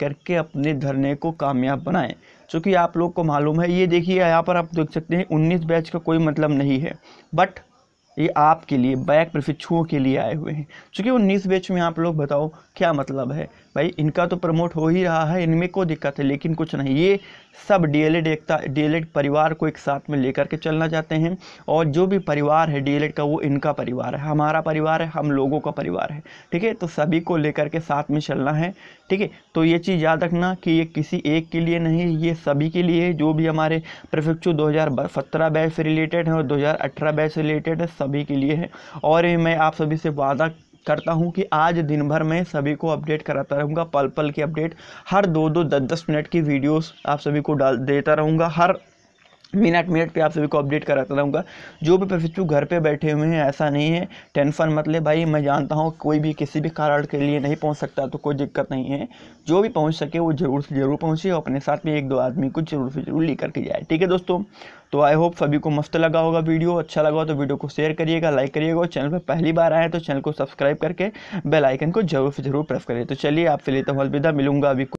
करके अपने धरने को कामयाब बनाएं चूँकि आप लोग को मालूम है ये देखिए यहाँ पर आप देख सकते हैं उन्नीस बैच का कोई मतलब नहीं है बट ये आपके लिए बैक प्रशिक्षुओं के लिए आए हुए हैं चूँकि उन्नीस बैच में आप लोग बताओ क्या मतलब है भाई इनका तो प्रमोट हो ही रहा है इनमें कोई दिक्कत है लेकिन कुछ नहीं ये सब डीएलएड एकता डीएलएड परिवार को एक साथ में लेकर के चलना चाहते हैं और जो भी परिवार है डीएलएड का वो इनका परिवार है हमारा परिवार है हम लोगों का परिवार है ठीक है तो सभी को लेकर के साथ में चलना है ठीक है तो ये चीज़ याद रखना कि ये किसी एक के लिए नहीं ये सभी के लिए जो भी हमारे प्रफिक्चु दो बैच से रिलेटेड है और दो बैच से रिलेटेड है सभी के लिए है और मैं आप सभी से वादा करता हूँ कि आज दिन भर मैं सभी को अपडेट कराता रहूँगा पल पल की अपडेट हर दो दो दस दस मिनट की वीडियोस आप सभी को डाल देता रहूँगा हर मिनट मिनट पे आप सभी को अपडेट कराता रहूँगा जो भी प्रशिक्षु घर पे बैठे हुए हैं ऐसा नहीं है टेंशन मत ले भाई मैं जानता हूँ कोई भी किसी भी कारण के लिए नहीं पहुँच सकता तो कोई दिक्कत नहीं है जो भी पहुँच सके वो ज़रूर से ज़रूर पहुँचे और अपने साथ में एक दो आदमी को जरूर से जरूर लेकर के जाए ठीक है दोस्तों तो आई होप सभी को मस्त लगा होगा वीडियो अच्छा लगा हो तो वीडियो को शेयर करिएगा लाइक करिएगा चैनल पर पहली बार आए तो चैनल को सब्सक्राइब करके बेलाइकन को जरूर से जरूर प्रेस करिए तो चलिए आपसे लेता हूँ अलविदा मिलूंगा अभी